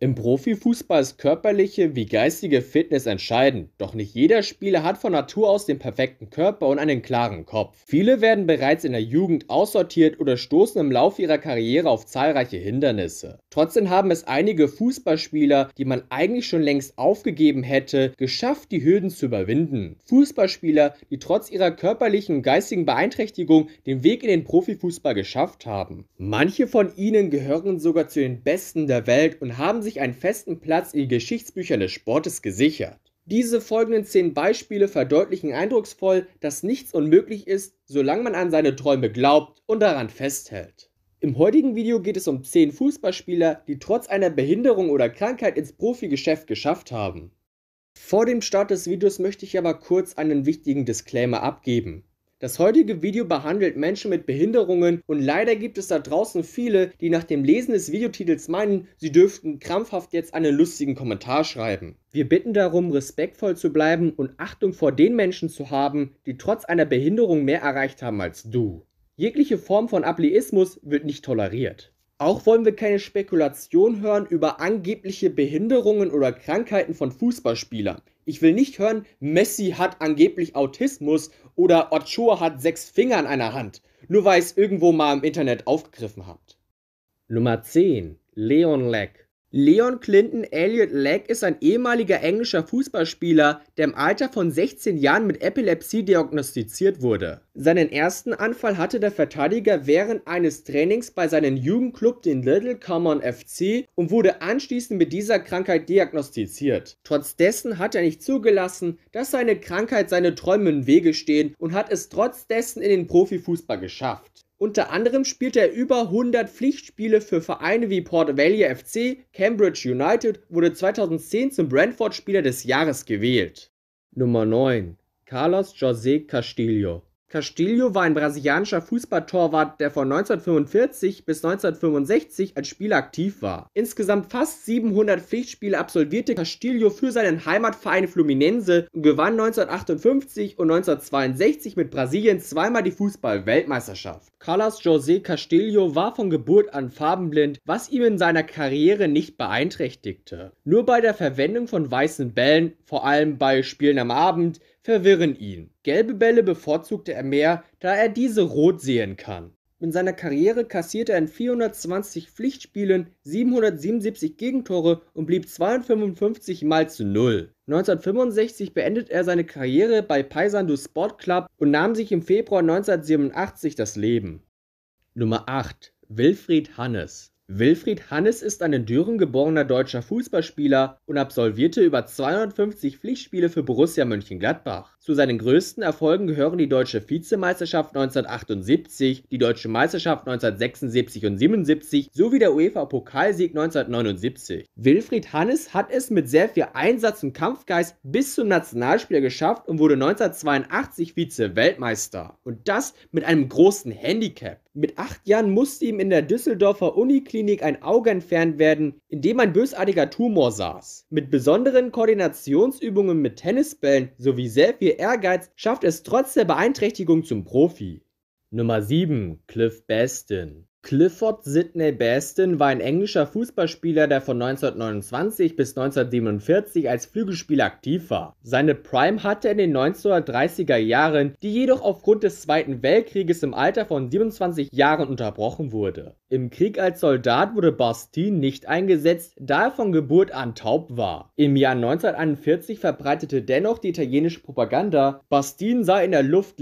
Im Profifußball ist körperliche wie geistige Fitness entscheidend, doch nicht jeder Spieler hat von Natur aus den perfekten Körper und einen klaren Kopf. Viele werden bereits in der Jugend aussortiert oder stoßen im Laufe ihrer Karriere auf zahlreiche Hindernisse. Trotzdem haben es einige Fußballspieler, die man eigentlich schon längst aufgegeben hätte, geschafft, die Hürden zu überwinden. Fußballspieler, die trotz ihrer körperlichen und geistigen Beeinträchtigung den Weg in den Profifußball geschafft haben. Manche von ihnen gehören sogar zu den Besten der Welt und haben sich sich einen festen Platz in die Geschichtsbücher des Sportes gesichert. Diese folgenden zehn Beispiele verdeutlichen eindrucksvoll, dass nichts unmöglich ist, solange man an seine Träume glaubt und daran festhält. Im heutigen Video geht es um zehn Fußballspieler, die trotz einer Behinderung oder Krankheit ins Profigeschäft geschafft haben. Vor dem Start des Videos möchte ich aber kurz einen wichtigen Disclaimer abgeben. Das heutige Video behandelt Menschen mit Behinderungen und leider gibt es da draußen viele, die nach dem Lesen des Videotitels meinen, sie dürften krampfhaft jetzt einen lustigen Kommentar schreiben. Wir bitten darum, respektvoll zu bleiben und Achtung vor den Menschen zu haben, die trotz einer Behinderung mehr erreicht haben als du. Jegliche Form von Ableismus wird nicht toleriert. Auch wollen wir keine Spekulation hören über angebliche Behinderungen oder Krankheiten von Fußballspielern. Ich will nicht hören, Messi hat angeblich Autismus oder Ochoa hat sechs Finger an einer Hand, nur weil ihr es irgendwo mal im Internet aufgegriffen habt. Nummer 10. Leon Leck Leon Clinton Elliott Legg ist ein ehemaliger englischer Fußballspieler, der im Alter von 16 Jahren mit Epilepsie diagnostiziert wurde. Seinen ersten Anfall hatte der Verteidiger während eines Trainings bei seinem Jugendclub, den Little Common FC, und wurde anschließend mit dieser Krankheit diagnostiziert. Trotz dessen hat er nicht zugelassen, dass seine Krankheit seine Träume im Wege stehen und hat es trotz dessen in den Profifußball geschafft. Unter anderem spielte er über 100 Pflichtspiele für Vereine wie Port Vale FC, Cambridge United, wurde 2010 zum Brentford Spieler des Jahres gewählt. Nummer 9 Carlos José Castillo Castillo war ein brasilianischer Fußballtorwart, der von 1945 bis 1965 als Spieler aktiv war. Insgesamt fast 700 Pflichtspiele absolvierte Castillo für seinen Heimatverein Fluminense und gewann 1958 und 1962 mit Brasilien zweimal die Fußball-Weltmeisterschaft. Carlos José Castillo war von Geburt an farbenblind, was ihm in seiner Karriere nicht beeinträchtigte. Nur bei der Verwendung von weißen Bällen, vor allem bei Spielen am Abend, verwirren ihn. Gelbe Bälle bevorzugte er mehr, da er diese rot sehen kann. In seiner Karriere kassierte er in 420 Pflichtspielen 777 Gegentore und blieb 255 Mal zu Null. 1965 beendete er seine Karriere bei Paysandu Sport Club und nahm sich im Februar 1987 das Leben. Nummer 8 Wilfried Hannes Wilfried Hannes ist ein in Düren geborener deutscher Fußballspieler und absolvierte über 250 Pflichtspiele für Borussia Mönchengladbach zu seinen größten Erfolgen gehören die Deutsche Vizemeisterschaft 1978, die Deutsche Meisterschaft 1976 und 77 sowie der UEFA-Pokalsieg 1979. Wilfried Hannes hat es mit sehr viel Einsatz und Kampfgeist bis zum Nationalspieler geschafft und wurde 1982 Vize-Weltmeister. Und das mit einem großen Handicap. Mit acht Jahren musste ihm in der Düsseldorfer Uniklinik ein Auge entfernt werden, in dem ein bösartiger Tumor saß. Mit besonderen Koordinationsübungen mit Tennisbällen sowie sehr viel Ehrgeiz schafft es trotz der Beeinträchtigung zum Profi. Nummer 7. Cliff Baston. Clifford Sidney Baston war ein englischer Fußballspieler, der von 1929 bis 1947 als Flügelspieler aktiv war. Seine Prime hatte er in den 1930er Jahren, die jedoch aufgrund des Zweiten Weltkrieges im Alter von 27 Jahren unterbrochen wurde. Im Krieg als Soldat wurde Bastien nicht eingesetzt, da er von Geburt an taub war. Im Jahr 1941 verbreitete dennoch die italienische Propaganda, Bastien sei in der luft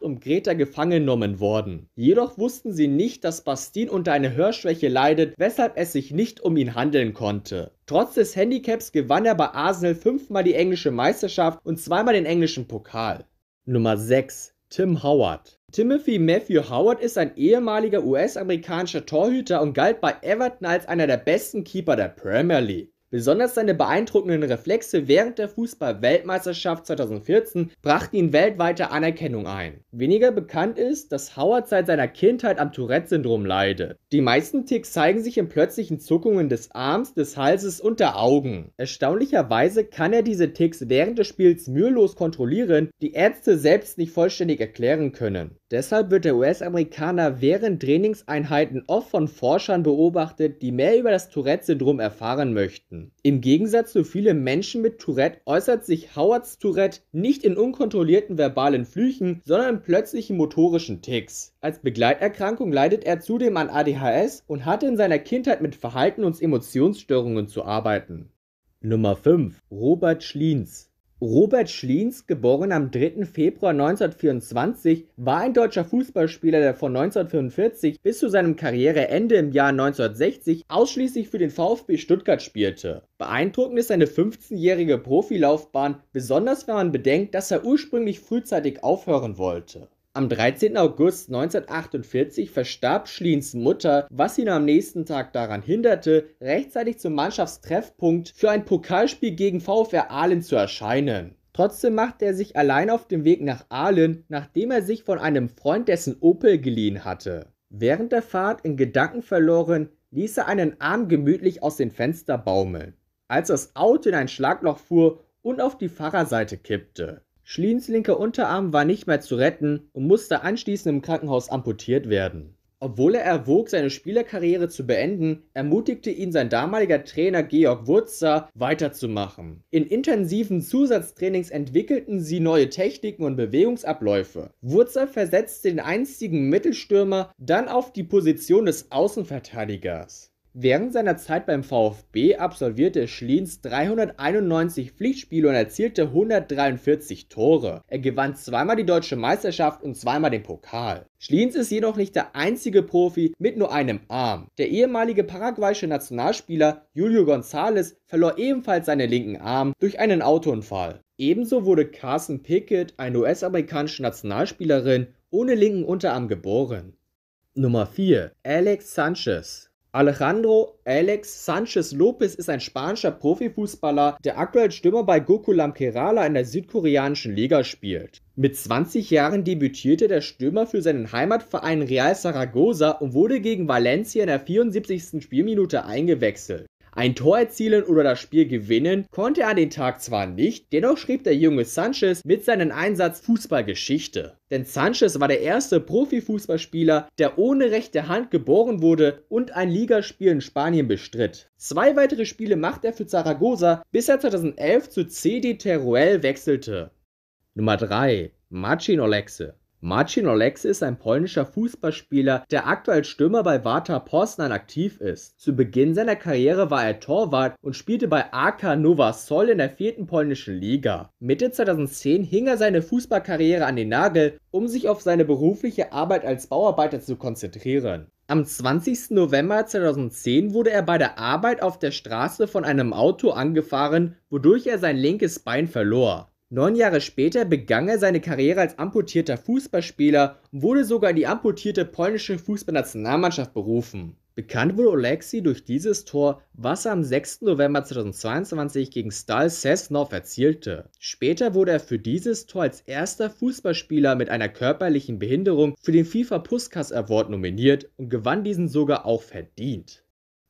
um Greta gefangen genommen worden. Jedoch wussten sie nicht, dass Bastien unter einer Hörschwäche leidet, weshalb es sich nicht um ihn handeln konnte. Trotz des Handicaps gewann er bei Arsenal fünfmal die englische Meisterschaft und zweimal den englischen Pokal. Nummer 6 Tim Howard Timothy Matthew Howard ist ein ehemaliger US-amerikanischer Torhüter und galt bei Everton als einer der besten Keeper der Premier League. Besonders seine beeindruckenden Reflexe während der Fußball-Weltmeisterschaft 2014 brachten ihn weltweite Anerkennung ein. Weniger bekannt ist, dass Howard seit seiner Kindheit am Tourette-Syndrom leidet. Die meisten Ticks zeigen sich in plötzlichen Zuckungen des Arms, des Halses und der Augen. Erstaunlicherweise kann er diese Ticks während des Spiels mühelos kontrollieren, die Ärzte selbst nicht vollständig erklären können. Deshalb wird der US-Amerikaner während Trainingseinheiten oft von Forschern beobachtet, die mehr über das Tourette-Syndrom erfahren möchten. Im Gegensatz zu vielen Menschen mit Tourette äußert sich Howards Tourette nicht in unkontrollierten verbalen Flüchen, sondern in plötzlichen motorischen Ticks. Als Begleiterkrankung leidet er zudem an ADHS und hatte in seiner Kindheit mit Verhalten- und Emotionsstörungen zu arbeiten. Nummer 5. Robert Schliens Robert Schliens, geboren am 3. Februar 1924, war ein deutscher Fußballspieler, der von 1945 bis zu seinem Karriereende im Jahr 1960 ausschließlich für den VfB Stuttgart spielte. Beeindruckend ist seine 15-jährige Profilaufbahn, besonders wenn man bedenkt, dass er ursprünglich frühzeitig aufhören wollte. Am 13. August 1948 verstarb Schliens Mutter, was ihn am nächsten Tag daran hinderte, rechtzeitig zum Mannschaftstreffpunkt für ein Pokalspiel gegen VfR Aalen zu erscheinen. Trotzdem machte er sich allein auf den Weg nach Aalen, nachdem er sich von einem Freund dessen Opel geliehen hatte. Während der Fahrt in Gedanken verloren, ließ er einen Arm gemütlich aus dem Fenster baumeln, als das Auto in ein Schlagloch fuhr und auf die Fahrerseite kippte. Schliens linker Unterarm war nicht mehr zu retten und musste anschließend im Krankenhaus amputiert werden. Obwohl er erwog, seine Spielerkarriere zu beenden, ermutigte ihn sein damaliger Trainer Georg Wurzer, weiterzumachen. In intensiven Zusatztrainings entwickelten sie neue Techniken und Bewegungsabläufe. Wurzer versetzte den einstigen Mittelstürmer dann auf die Position des Außenverteidigers. Während seiner Zeit beim VfB absolvierte Schliens 391 Pflichtspiele und erzielte 143 Tore. Er gewann zweimal die deutsche Meisterschaft und zweimal den Pokal. Schliens ist jedoch nicht der einzige Profi mit nur einem Arm. Der ehemalige paraguayische Nationalspieler Julio González verlor ebenfalls seinen linken Arm durch einen Autounfall. Ebenso wurde Carson Pickett, eine US-amerikanische Nationalspielerin, ohne linken Unterarm geboren. Nummer 4. Alex Sanchez Alejandro Alex Sanchez Lopez ist ein spanischer Profifußballer, der aktuell Stürmer bei Gokulam Kerala in der südkoreanischen Liga spielt. Mit 20 Jahren debütierte der Stürmer für seinen Heimatverein Real Zaragoza und wurde gegen Valencia in der 74. Spielminute eingewechselt. Ein Tor erzielen oder das Spiel gewinnen konnte er an den Tag zwar nicht, dennoch schrieb der junge Sanchez mit seinem Einsatz Fußballgeschichte. Denn Sanchez war der erste Profifußballspieler, der ohne rechte Hand geboren wurde und ein Ligaspiel in Spanien bestritt. Zwei weitere Spiele machte er für Zaragoza, bis er 2011 zu CD Teruel wechselte. Nummer 3. Machin Olexe Marcin Oleksy ist ein polnischer Fußballspieler, der aktuell Stürmer bei Warta Poznan aktiv ist. Zu Beginn seiner Karriere war er Torwart und spielte bei AK Nowa Sol in der vierten polnischen Liga. Mitte 2010 hing er seine Fußballkarriere an den Nagel, um sich auf seine berufliche Arbeit als Bauarbeiter zu konzentrieren. Am 20. November 2010 wurde er bei der Arbeit auf der Straße von einem Auto angefahren, wodurch er sein linkes Bein verlor. Neun Jahre später begann er seine Karriere als amputierter Fußballspieler und wurde sogar in die amputierte polnische Fußballnationalmannschaft berufen. Bekannt wurde Oleksi durch dieses Tor, was er am 6. November 2022 gegen Stal Sesnov erzielte. Später wurde er für dieses Tor als erster Fußballspieler mit einer körperlichen Behinderung für den FIFA Puskas Award nominiert und gewann diesen sogar auch verdient.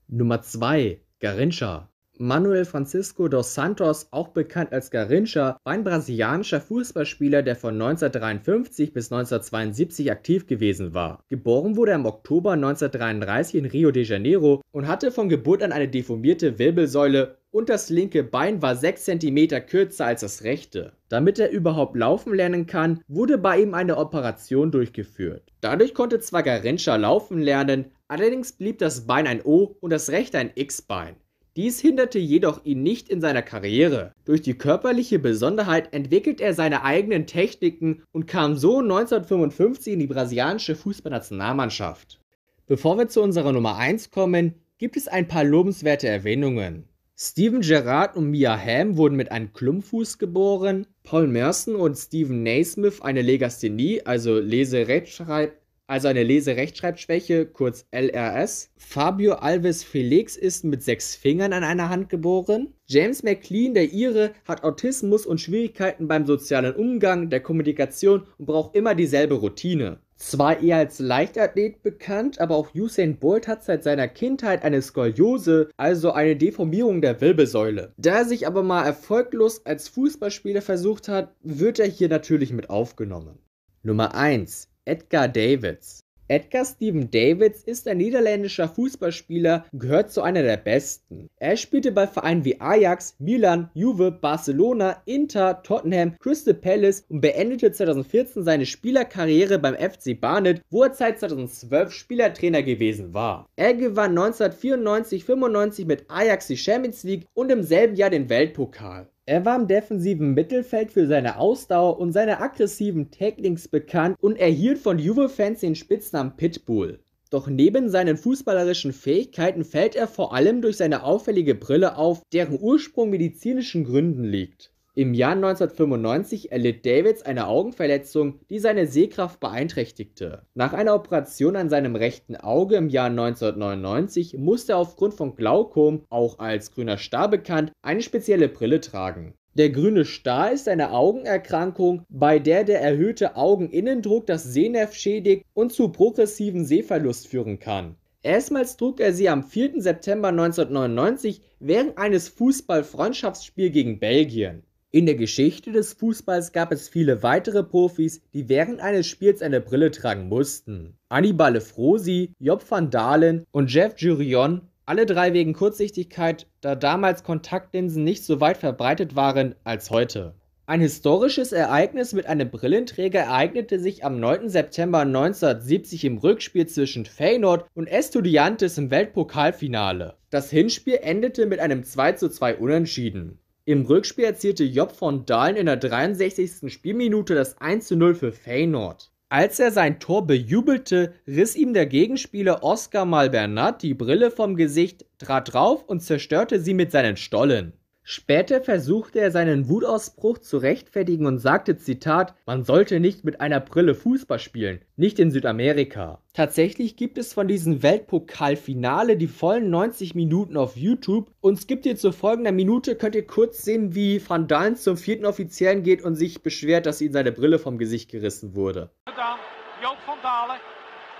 Nummer 2 Garincha Manuel Francisco dos Santos, auch bekannt als Garincha, war ein brasilianischer Fußballspieler, der von 1953 bis 1972 aktiv gewesen war. Geboren wurde er im Oktober 1933 in Rio de Janeiro und hatte von Geburt an eine deformierte Wirbelsäule und das linke Bein war 6 cm kürzer als das rechte. Damit er überhaupt laufen lernen kann, wurde bei ihm eine Operation durchgeführt. Dadurch konnte zwar Garincha laufen lernen, allerdings blieb das Bein ein O und das rechte ein X-Bein. Dies hinderte jedoch ihn nicht in seiner Karriere. Durch die körperliche Besonderheit entwickelte er seine eigenen Techniken und kam so 1955 in die brasilianische Fußballnationalmannschaft. Bevor wir zu unserer Nummer 1 kommen, gibt es ein paar lobenswerte Erwähnungen. Steven Gerrard und Mia Hamm wurden mit einem Klumpfuß geboren, Paul Merson und Steven Naismith eine Legasthenie, also Lese-Rechtschreib- also eine Leserechtschreibschwäche, kurz LRS. Fabio Alves Felix ist mit sechs Fingern an einer Hand geboren. James McLean, der Ire, hat Autismus und Schwierigkeiten beim sozialen Umgang, der Kommunikation und braucht immer dieselbe Routine. Zwar eher als Leichtathlet bekannt, aber auch Usain Bolt hat seit seiner Kindheit eine Skoliose, also eine Deformierung der Wirbelsäule. Da er sich aber mal erfolglos als Fußballspieler versucht hat, wird er hier natürlich mit aufgenommen. Nummer 1. Edgar Davids. Edgar Steven Davids ist ein niederländischer Fußballspieler, und gehört zu einer der besten. Er spielte bei Vereinen wie Ajax, Milan, Juve, Barcelona, Inter, Tottenham, Crystal Palace und beendete 2014 seine Spielerkarriere beim FC Barnet, wo er seit 2012 Spielertrainer gewesen war. Er gewann 1994-95 mit Ajax die Champions League und im selben Jahr den Weltpokal. Er war im defensiven Mittelfeld für seine Ausdauer und seine aggressiven Tacklings bekannt und erhielt von Juve-Fans den Spitznamen Pitbull. Doch neben seinen fußballerischen Fähigkeiten fällt er vor allem durch seine auffällige Brille auf, deren Ursprung medizinischen Gründen liegt. Im Jahr 1995 erlitt Davids eine Augenverletzung, die seine Sehkraft beeinträchtigte. Nach einer Operation an seinem rechten Auge im Jahr 1999 musste er aufgrund von Glaukom, auch als grüner Star bekannt, eine spezielle Brille tragen. Der grüne Star ist eine Augenerkrankung, bei der der erhöhte Augeninnendruck das Sehnerv schädigt und zu progressiven Sehverlust führen kann. Erstmals trug er sie am 4. September 1999 während eines Fußball-Freundschaftsspiels gegen Belgien. In der Geschichte des Fußballs gab es viele weitere Profis, die während eines Spiels eine Brille tragen mussten. Annibale Frosi, Job van Dalen und Jeff Jurion, alle drei wegen Kurzsichtigkeit, da damals Kontaktlinsen nicht so weit verbreitet waren als heute. Ein historisches Ereignis mit einem Brillenträger ereignete sich am 9. September 1970 im Rückspiel zwischen Feyenoord und Estudiantes im Weltpokalfinale. Das Hinspiel endete mit einem 2:2 Unentschieden. Im Rückspiel erzielte Job von Dahlen in der 63. Spielminute das 1 0 für Feyenoord. Als er sein Tor bejubelte, riss ihm der Gegenspieler Oscar Malbernat die Brille vom Gesicht, trat drauf und zerstörte sie mit seinen Stollen. Später versuchte er seinen Wutausbruch zu rechtfertigen und sagte Zitat: „Man sollte nicht mit einer Brille Fußball spielen, nicht in Südamerika.“ Tatsächlich gibt es von diesem Weltpokalfinale die vollen 90 Minuten auf YouTube und skippt ihr zur folgenden Minute könnt ihr kurz sehen, wie Van Dalen zum vierten Offiziellen geht und sich beschwert, dass ihm seine Brille vom Gesicht gerissen wurde. Gedaan, Joop van Dalen,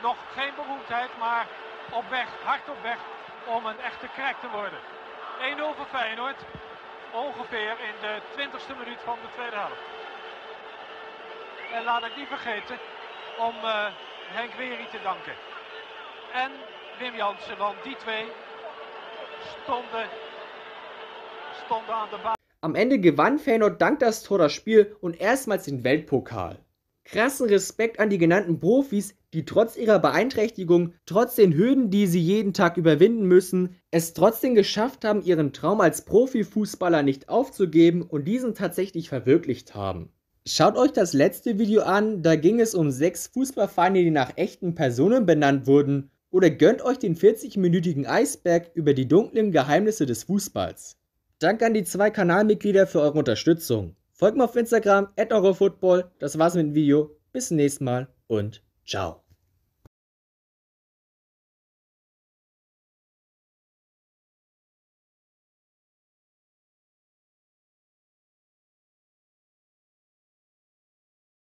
noch geen Berühmtheit, aber auf weg, hart auf weg, um ein echter Crack zu werden. 1-0 für Feyenoord. ongeveer in de 20ste minuut van de tweede helft. En laat ik niet vergeten om eh, Henk Wery te danken. En Wim Jansen, want die twee stonden, stonden aan de baan. Am Ende gewann Feyenoord dank das Tor das Spiel und erstmals den Weltpokal. Krassen Respekt an die genannten Profis, die trotz ihrer Beeinträchtigung, trotz den Hürden, die sie jeden Tag überwinden müssen, es trotzdem geschafft haben, ihren Traum als Profifußballer nicht aufzugeben und diesen tatsächlich verwirklicht haben. Schaut euch das letzte Video an, da ging es um sechs Fußballvereine, die nach echten Personen benannt wurden, oder gönnt euch den 40-minütigen Eisberg über die dunklen Geheimnisse des Fußballs. Dank an die zwei Kanalmitglieder für eure Unterstützung. Folgt mir auf Instagram, at Eurofootball. Das war's mit dem Video. Bis zum nächsten Mal und ciao.